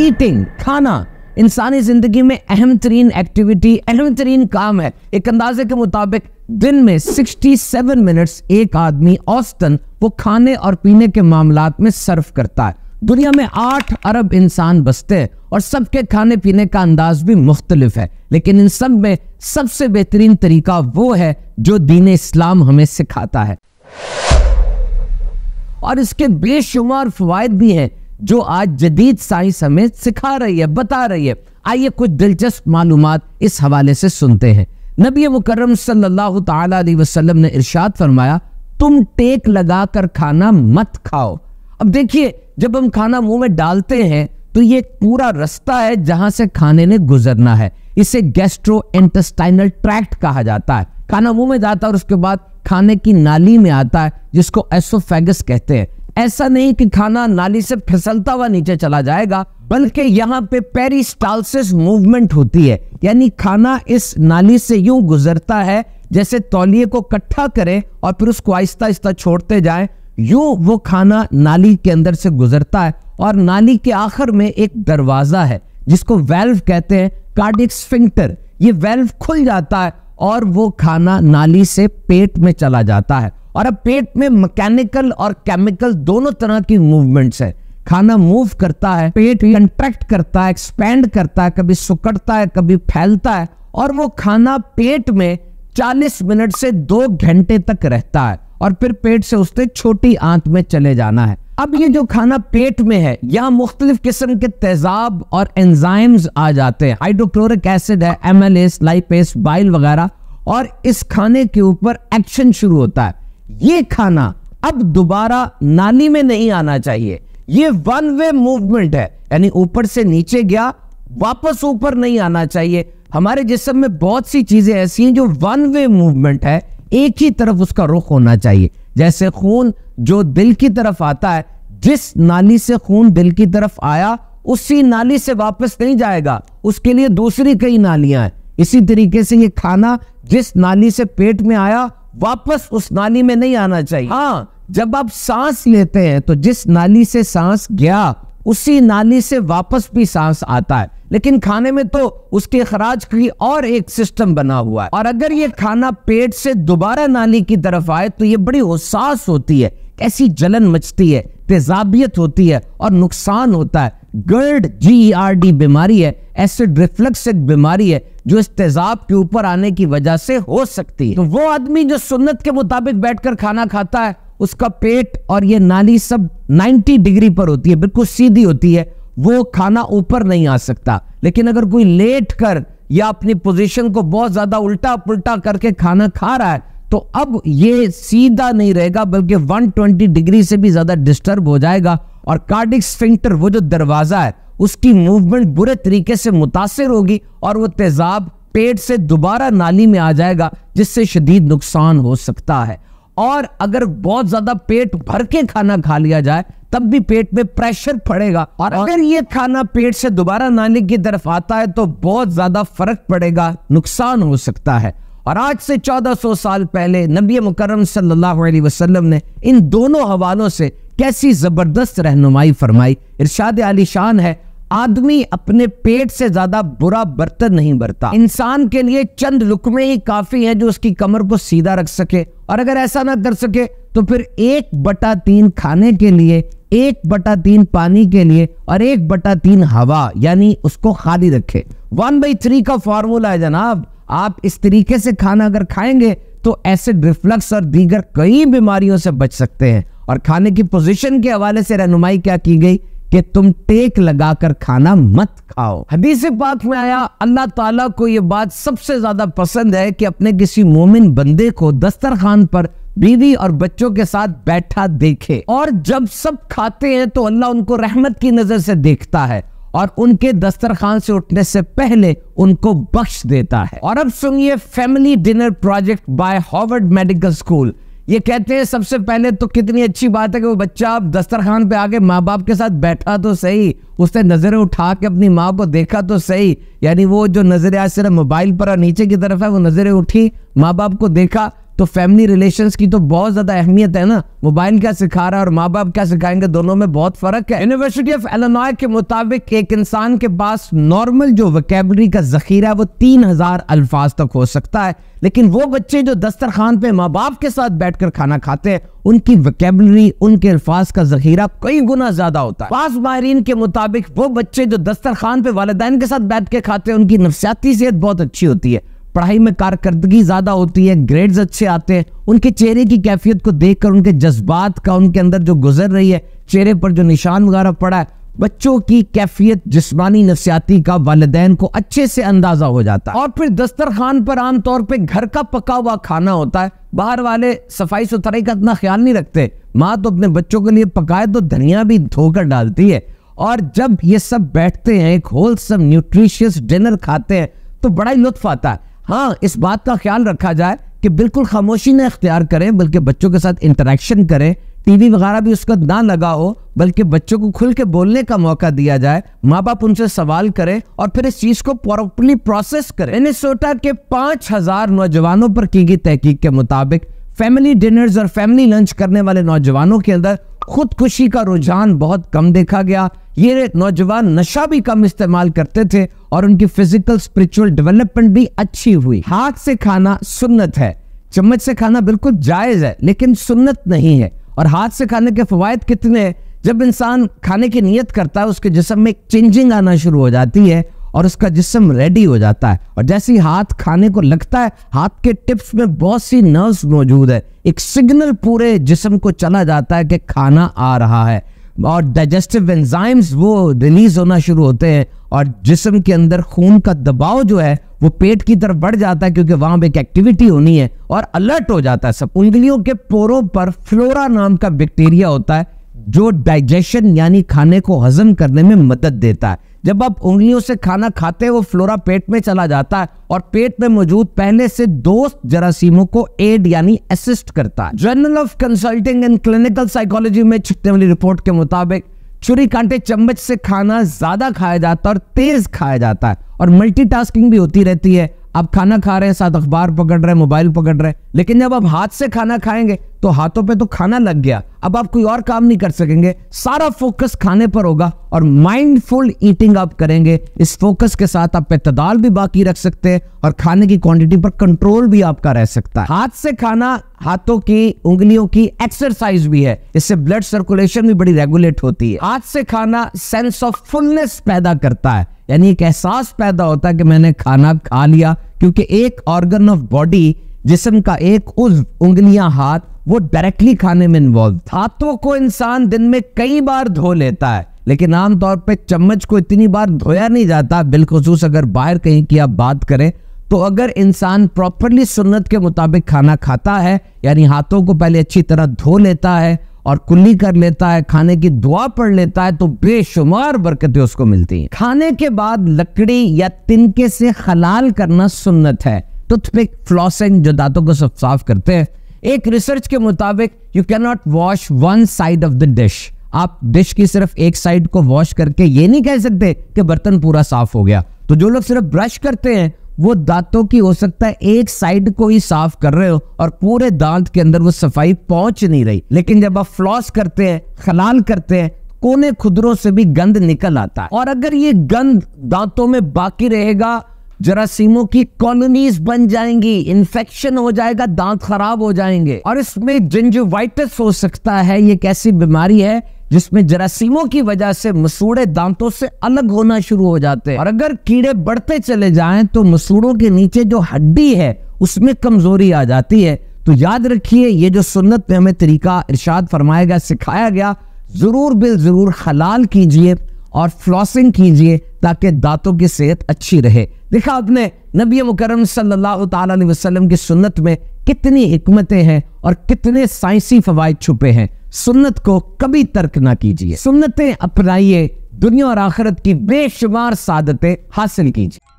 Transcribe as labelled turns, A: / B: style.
A: eating खाना इंसानी ज़िंदगी में अहम तरीन एक्टिविटी अहम तरीन काम है एक अंदाजे के मुताबिक दिन में 67 मिनट्स एक आदमी औसतन वो खाने और पीने के मामला में सर्व करता है दुनिया में आठ अरब इंसान बसते हैं और सबके खाने पीने का अंदाज भी मुख्तलिफ है लेकिन इन सब में सबसे बेहतरीन तरीका वो है जो दीन इस्लाम हमें सिखाता है और इसके बेशुमार फवायद भी हैं जो आज जदीद साइंस हमें सिखा रही है बता रही है आइए कुछ दिलचस्प मालूम इस हवाले से सुनते हैं नबी मुकरम सल्लल्लाहु अलैहि वसल्लम ने इरशाद फरमाया तुम टेक लगा कर खाना मत खाओ अब देखिए जब हम खाना मुंह में डालते हैं तो ये पूरा रास्ता है जहां से खाने ने गुजरना है इसे गैस्ट्रो इंटेस्टाइनल ट्रैक्ट कहा जाता है खाना मुंह में जाता है और उसके बाद खाने की नाली में आता है जिसको एसोफेगस कहते हैं ऐसा नहीं कि खाना नाली से फिसलता हुआ नीचे चला जाएगा बल्कि यहाँ पे पेरिस्टालसिस मूवमेंट होती है यानी खाना इस नाली से यूं गुजरता है जैसे तौलिए को इकट्ठा करें और फिर उसको आहिस्ता आहिस्ता छोड़ते जाएं यूं वो खाना नाली के अंदर से गुजरता है और नाली के आखिर में एक दरवाज़ा है जिसको वेल्व कहते हैं कार्डिक स्फिंक्टर ये वेल्व खुल जाता है और वो खाना नाली से पेट में चला जाता है और अब पेट में मैकेनिकल और केमिकल दोनों तरह की मूवमेंट्स है खाना मूव करता है पेट कंट्रैक्ट करता है एक्सपेंड करता है कभी सुकड़ता है कभी फैलता है और वो खाना पेट में 40 मिनट से दो घंटे तक रहता है और फिर पेट से उसने छोटी आंत में चले जाना है अब ये जो खाना पेट में है यहाँ मुख्तलिफ किस्म के तेजाब और एंजाइम्स आ जाते हैं हाइड्रोक्लोरिक एसिड है amylase lipase bile वगैरह और इस खाने के ऊपर एक्शन शुरू होता है ये खाना अब दोबारा नाली में नहीं आना चाहिए ये वन वे मूवमेंट है यानी ऊपर से नीचे गया वापस ऊपर नहीं आना चाहिए हमारे जिसम में बहुत सी चीजें ऐसी हैं जो वन वे मूवमेंट है एक ही तरफ उसका रुख होना चाहिए जैसे खून जो दिल की तरफ आता है जिस नाली से खून दिल की तरफ आया उसी नाली से वापस नहीं जाएगा उसके लिए दूसरी कई नालियां हैं इसी तरीके से ये खाना जिस नाली से पेट में आया वापस उस नाली में नहीं आना चाहिए हाँ जब आप सांस लेते हैं तो जिस नाली से सांस गया उसी नाली से वापस भी सांस आता है लेकिन खाने में तो उसके खराज की और एक सिस्टम बना हुआ है और अगर ये खाना पेट से दोबारा नाली की तरफ आए तो ये बड़ी उसास होती है ऐसी जलन मचती है तेजाबियत होती है और नुकसान होता है गर्ड जी आर डी बीमारी है एसिड रिफ्लक्स एक बीमारी है जो इस तेजाब के ऊपर आने की वजह से हो सकती है तो वो आदमी जो सुन्नत के मुताबिक बैठकर खाना खाता है उसका पेट और ये नाली सब 90 डिग्री पर होती है बिल्कुल सीधी होती है वो खाना ऊपर नहीं आ सकता लेकिन अगर कोई लेट कर या अपनी पोजीशन को बहुत ज्यादा उल्टा पुल्टा करके खाना खा रहा है तो अब ये सीधा नहीं रहेगा बल्कि 120 डिग्री से भी ज्यादा डिस्टर्ब हो जाएगा और कार्डिक स्फिंक्टर वो जो दरवाज़ा है उसकी मूवमेंट बुरे तरीके से मुतासर होगी और वो तेज़ाब पेट से दोबारा नाली में आ जाएगा जिससे शदीद नुकसान हो सकता है और अगर बहुत ज़्यादा पेट भर के खाना खा लिया जाए तब भी पेट में प्रेशर पड़ेगा और अगर ये खाना पेट से दोबारा नाली की तरफ आता है तो बहुत ज़्यादा फर्क पड़ेगा नुकसान हो सकता है और आज से 1400 साल पहले नबी मुकरम सल्लल्लाहु अलैहि वसल्लम ने इन दोनों हवालों से कैसी जबरदस्त रहनुमाई फरमाई इरशाद अली शान है आदमी अपने पेट से ज्यादा बुरा बर्तन नहीं बरता इंसान के लिए चंद रुकमे ही काफी है जो उसकी कमर को सीधा रख सके और अगर ऐसा ना कर सके तो फिर एक बटा तीन खाने के लिए एक बटा तीन पानी के लिए और एक बटा तीन हवा यानी उसको खाली रखे वन बाई थ्री का फॉर्मूला है जनाब आप इस तरीके से खाना अगर खाएंगे तो ऐसे रिफ्लक्स और दीगर कई बीमारियों से बच सकते हैं और खाने की पोजीशन के हवाले से रहनुमाई क्या की गई कि तुम टेक लगाकर खाना मत खाओ हदीस बात में आया अल्लाह ताला को यह बात सबसे ज्यादा पसंद है कि अपने किसी मोमिन बंदे को दस्तरखान पर बीवी और बच्चों के साथ बैठा देखे और जब सब खाते हैं तो अल्लाह उनको रहमत की नजर से देखता है और उनके दस्तरखान से उठने से पहले उनको बख्श देता है और अब सुनिए family dinner project by Harvard Medical School ये कहते हैं सबसे पहले तो कितनी अच्छी बात है कि वो बच्चा अब दस्तरखान पे आके माँ बाप के साथ बैठा तो सही उसने नज़रें उठा के अपनी माँ को देखा तो सही यानी वो जो नज़रें आज सिर्फ मोबाइल पर और नीचे की तरफ है वो नज़रें उठी माँ बाप को देखा तो फैमिली रिलेशन की तो बहुत ज्यादा अहमियत है ना मोबाइल क्या सिखा रहा है और माँ बाप क्या सिखाएंगे दोनों में बहुत फर्क है यूनिवर्सिटी ऑफ एलोनॉय के मुताबिक एक इंसान के पास नॉर्मल जो वकेबरी का जखीरा है वो तीन हजार अल्फाज तक हो सकता है लेकिन वो बच्चे जो दस्तरखान पे माँ बाप के साथ बैठकर खाना खाते हैं उनकी वकेबलरी उनके अल्फाज का जखीरा कई गुना ज्यादा होता है पास माहरीन के मुताबिक वो बच्चे जो दस्तरखान पे वालदेन के साथ बैठ के खाते हैं उनकी नफसियाती सेहत बहुत अच्छी होती है पढ़ाई में कारकर्दगी ज़्यादा होती है ग्रेड्स अच्छे आते हैं उनके चेहरे की कैफियत को देखकर उनके जज्बात का उनके अंदर जो गुजर रही है चेहरे पर जो निशान वगैरह पड़ा है बच्चों की कैफियत जिस्मानी नफसियाती का वालदेन को अच्छे से अंदाजा हो जाता है और फिर दस्तरखान पर आमतौर पर घर का पका हुआ खाना होता है बाहर वाले सफाई सुथराई का इतना ख्याल नहीं रखते माँ तो अपने बच्चों के लिए पकाए तो धनिया भी धोकर डालती है और जब ये सब बैठते हैं एक होल सब न्यूट्रिशियस डिनर खाते हैं तो बड़ा ही लुत्फ आता है हाँ इस बात का ख्याल रखा जाए कि बिल्कुल खामोशी ना इख्तियार करें बल्कि बच्चों के साथ इंटरेक्शन करें टीवी वगैरह भी उसका ना लगा हो बल्कि बच्चों को खुल के बोलने का मौका दिया जाए माँ बाप उनसे सवाल करें और फिर इस चीज को प्रॉपरली प्रोसेस करें सोटा के पांच हजार नौजवानों पर की गई तहकीक के मुताबिक फैमिली डिनर्स और फैमिली लंच करने वाले नौजवानों के अंदर खुदकुशी का रुझान बहुत कम देखा गया ये नौजवान नशा भी कम इस्तेमाल करते थे और उनकी फिजिकल स्पिरिचुअल डेवलपमेंट भी अच्छी हुई हाथ से खाना सुन्नत है चम्मच से खाना बिल्कुल जायज है लेकिन सुन्नत नहीं है और हाथ से खाने के फवायद कितने हैं जब इंसान खाने की नीयत करता है उसके जिसम में चेंजिंग आना शुरू हो जाती है और उसका जिसम रेडी हो जाता है और जैसे ही हाथ खाने को लगता है हाथ के टिप्स में बहुत सी नर्व्स मौजूद है एक सिग्नल पूरे जिसम को चला जाता है कि खाना आ रहा है और डाइजेस्टिव एंजाइम्स वो रिलीज होना शुरू होते हैं और जिसम के अंदर खून का दबाव जो है वो पेट की तरफ बढ़ जाता है क्योंकि वहां पर एक एक्टिविटी होनी है और अलर्ट हो जाता है सब उंगलियों के पोरों पर फ्लोरा नाम का बैक्टीरिया होता है जो डाइजेशन यानी खाने को हजम करने में मदद देता है जब आप उंगलियों से खाना खाते हैं वो फ्लोरा पेट में चला जाता है और पेट में मौजूद पहले से दोस्त जरासीमों को एड यानी असिस्ट करता है Journal of Consulting and Clinical Psychology में छुट्टे वाली रिपोर्ट के मुताबिक छुरी कांटे चम्मच से खाना ज्यादा खाया जाता है और तेज खाया जाता है और मल्टीटास्किंग भी होती रहती है आप खाना खा रहे हैं साथ अखबार पकड़ रहे हैं मोबाइल पकड़ रहे हैं लेकिन जब आप हाथ से खाना खाएंगे तो हाथों पे तो खाना लग गया अब आप कोई और काम नहीं कर सकेंगे सारा फोकस खाने पर होगा और माइंडफुल ईटिंग आप करेंगे इस फोकस के साथ आप इतदाल भी बाकी रख सकते हैं और खाने की क्वांटिटी पर कंट्रोल भी आपका रह सकता है हाथ से खाना हाथों की उंगलियों की एक्सरसाइज भी है इससे ब्लड सर्कुलेशन भी बड़ी रेगुलेट होती है हाथ से खाना सेंस ऑफ फुलनेस पैदा करता है यानी एक एहसास पैदा होता है कि मैंने खाना खा लिया क्योंकि एक ऑर्गन ऑफ बॉडी जिसम का एक उज उंगलियां हाथ वो डायरेक्टली खाने में इन्वॉल्व हाथों को इंसान दिन में कई बार धो लेता है लेकिन आमतौर पर चम्मच को इतनी बार धोया नहीं जाता बिलखसूस अगर बाहर कहीं की आप बात करें तो अगर इंसान प्रॉपरली सुन्नत के मुताबिक खाना खाता है यानी हाथों को पहले अच्छी तरह धो लेता है और कुल्ली कर लेता है खाने की दुआ पढ़ लेता है तो बेशुमार बरकतें उसको मिलती हैं खाने के बाद लकड़ी या तिनके से खलाल करना सुन्नत है टूथपिक तो फ्लॉसिंग जो दांतों को सब साफ करते हैं एक रिसर्च के मुताबिक you can not wash one side of the dish आप डिश की सिर्फ एक साइड को वॉश करके ये नहीं कह सकते कि बर्तन पूरा साफ हो गया तो जो लोग सिर्फ ब्रश करते हैं वो दांतों की हो सकता है एक साइड को ही साफ कर रहे हो और पूरे दांत के अंदर वो सफाई पहुंच नहीं रही लेकिन जब आप फ्लॉस करते हैं खलाल करते हैं कोने खुदरों से भी गंद निकल आता है और अगर ये गंद दांतों में बाकी रहेगा जरासीमों की कॉलोनीज बन जाएंगी इन्फेक्शन हो जाएगा दांत खराब हो जाएंगे और इसमें जिंजुवाइटिस हो सकता है ये कैसी बीमारी है जिसमें जरासीमों की वजह से मसूड़े दांतों से अलग होना शुरू हो जाते हैं और अगर कीड़े बढ़ते चले जाएं तो मसूड़ों के नीचे जो हड्डी है उसमें कमजोरी आ जाती है तो याद रखिए ये जो सुन्नत में हमें तरीका इरशाद फरमाया गया सिखाया गया जरूर बिल जरूर हलाल कीजिए और फ्लॉसिंग कीजिए ताकि दांतों की सेहत अच्छी रहे देखा आपने नबी मुकरम सल्लल्लाहु अलैहि वसल्लम की सुन्नत में कितनी हमतें हैं और कितने साइंसी फवायद छुपे हैं सुन्नत को कभी तर्क ना कीजिए सुन्नतें अपनाइए दुनिया और आखिरत की बेशुमार सादतें हासिल कीजिए